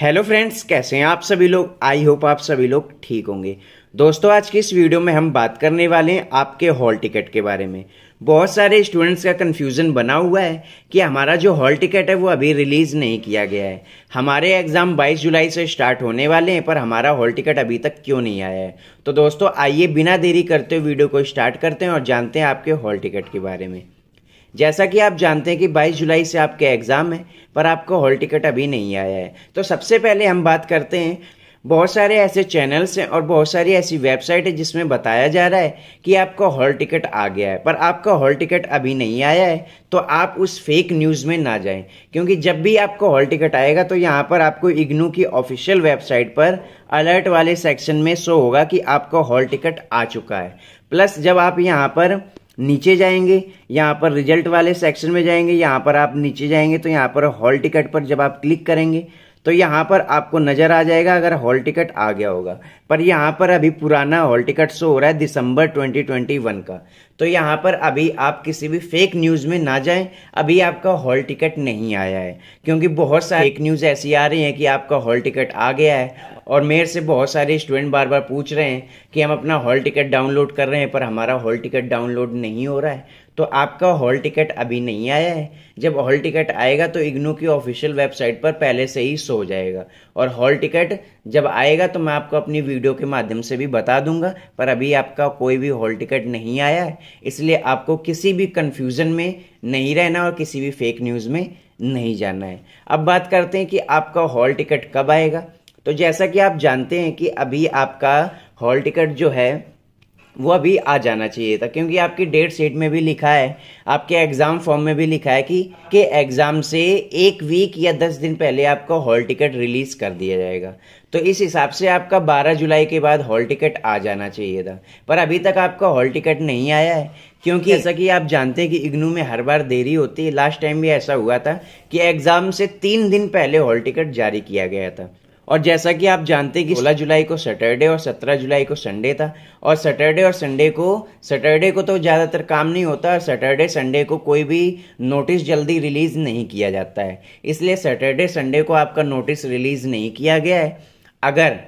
hello friends कैसे हैं आप सभी लोग आई होप आप सभी लोग ठीक होंगे दोस्तों आज की इस वीडियो में हम बात करने वाले हैं आपके हॉल टिकट के बारे में बहुत सारे स्टूडेंट्स का कन्फ्यूज़न बना हुआ है कि हमारा जो हॉल टिकट है वो अभी रिलीज़ नहीं किया गया है हमारे एग्ज़ाम 22 जुलाई से स्टार्ट होने वाले हैं पर हमारा हॉल टिकट अभी तक क्यों नहीं आया है तो दोस्तों आइए बिना देरी करते हुए वीडियो को स्टार्ट करते हैं और जानते हैं आपके हॉल टिकट के बारे में जैसा कि आप जानते हैं कि 22 जुलाई से आपके एग्ज़ाम है पर आपका हॉल टिकट अभी नहीं आया है तो सबसे पहले हम बात करते हैं बहुत सारे ऐसे चैनल्स हैं और बहुत सारी ऐसी वेबसाइट है जिसमें बताया जा रहा है कि आपका हॉल टिकट आ गया है पर आपका हॉल टिकट अभी नहीं आया है तो आप उस फेक न्यूज़ में ना जाएं क्योंकि जब भी आपको हॉल टिकट आएगा तो यहाँ पर आपको इग्नू की ऑफिशियल वेबसाइट पर अलर्ट वाले सेक्शन में शो होगा कि आपका हॉल टिकट आ चुका है प्लस जब आप यहाँ पर नीचे जाएंगे यहाँ पर रिजल्ट वाले सेक्शन में जाएंगे यहाँ पर आप नीचे जाएंगे तो यहाँ पर हॉल टिकट पर जब आप क्लिक करेंगे तो यहाँ पर आपको नज़र आ जाएगा अगर हॉल टिकट आ गया होगा पर यहाँ पर अभी पुराना हॉल टिकट शो हो रहा है दिसंबर 2021 का तो यहाँ पर अभी आप किसी भी फेक न्यूज़ में ना जाएं अभी आपका हॉल टिकट नहीं आया है क्योंकि बहुत सारी फेक न्यूज़ ऐसी आ रही हैं कि आपका हॉल टिकट आ गया है और मेरे से बहुत सारे स्टूडेंट बार बार पूछ रहे हैं कि हम अपना हॉल टिकट डाउनलोड कर रहे हैं पर हमारा हॉल टिकट डाउनलोड नहीं हो रहा है तो आपका हॉल टिकट अभी नहीं आया है जब हॉल टिकट आएगा तो इग्नू की ऑफिशियल वेबसाइट पर पहले से ही सो जाएगा और हॉल टिकट जब आएगा तो मैं आपको अपनी वीडियो के माध्यम से भी बता दूंगा पर अभी आपका कोई भी हॉल टिकट नहीं आया है इसलिए आपको किसी भी कन्फ्यूज़न में नहीं रहना और किसी भी फेक न्यूज़ में नहीं जाना है अब बात करते हैं कि आपका हॉल टिकट कब आएगा तो जैसा कि आप जानते हैं कि अभी आपका हॉल टिकट जो है वो अभी आ जाना चाहिए था क्योंकि आपकी डेट शीट में भी लिखा है आपके एग्ज़ाम फॉर्म में भी लिखा है कि के एग्ज़ाम से एक वीक या दस दिन पहले आपको हॉल टिकट रिलीज़ कर दिया जाएगा तो इस हिसाब से आपका 12 जुलाई के बाद हॉल टिकट आ जाना चाहिए था पर अभी तक आपका हॉल टिकट नहीं आया है क्योंकि जैसा कि आप जानते हैं कि इग्नू में हर बार देरी होती है लास्ट टाइम भी ऐसा हुआ था कि एग्ज़ाम से तीन दिन पहले हॉल टिकट जारी किया गया था और जैसा कि आप जानते हैं कि 16 जुलाई को सैटरडे और 17 जुलाई को संडे था और सैटरडे और संडे को सैटरडे को तो ज़्यादातर काम नहीं होता और सैटरडे संडे को कोई भी नोटिस जल्दी रिलीज़ नहीं किया जाता है इसलिए सैटरडे संडे को आपका नोटिस रिलीज़ नहीं किया गया है अगर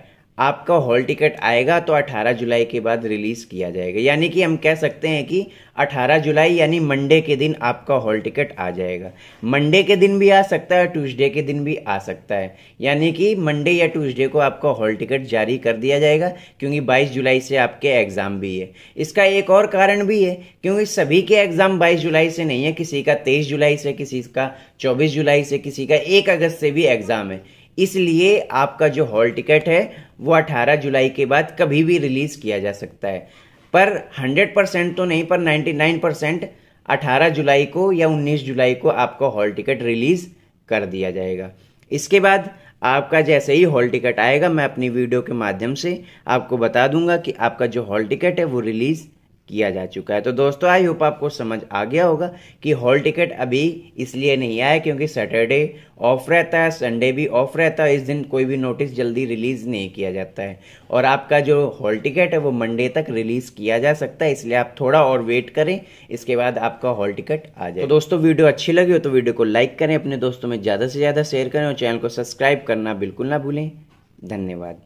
आपका हॉल टिकट आएगा तो 18 जुलाई के बाद रिलीज़ किया जाएगा यानी कि हम कह सकते हैं कि 18 जुलाई यानी मंडे के दिन आपका हॉल टिकट आ जाएगा मंडे के दिन भी आ सकता है ट्यूसडे के दिन भी आ सकता है यानी कि मंडे या ट्यूसडे को आपका हॉल टिकट जारी कर दिया जाएगा क्योंकि 22 जुलाई से आपके एग्ज़ाम भी है इसका एक और कारण भी है क्योंकि सभी के एग्ज़ाम बाईस जुलाई से नहीं है किसी का तेईस जुलाई से किसी का चौबीस जुलाई से किसी का एक अगस्त से भी एग्ज़ाम है इसलिए आपका जो हॉल टिकट है वो 18 जुलाई के बाद कभी भी रिलीज़ किया जा सकता है पर 100 परसेंट तो नहीं पर 99 परसेंट अठारह जुलाई को या 19 जुलाई को आपका हॉल टिकट रिलीज़ कर दिया जाएगा इसके बाद आपका जैसे ही हॉल टिकट आएगा मैं अपनी वीडियो के माध्यम से आपको बता दूंगा कि आपका जो हॉल टिकट है वो रिलीज़ किया जा चुका है तो दोस्तों आई होप आपको समझ आ गया होगा कि हॉल टिकट अभी इसलिए नहीं आया क्योंकि सैटरडे ऑफ रहता है संडे भी ऑफ रहता है इस दिन कोई भी नोटिस जल्दी रिलीज़ नहीं किया जाता है और आपका जो हॉल टिकट है वो मंडे तक रिलीज़ किया जा सकता है इसलिए आप थोड़ा और वेट करें इसके बाद आपका हॉल टिकट आ जाए तो दोस्तों वीडियो अच्छी लगी हो तो वीडियो को लाइक करें अपने दोस्तों में ज़्यादा से ज़्यादा शेयर करें और चैनल को सब्सक्राइब करना बिल्कुल ना भूलें धन्यवाद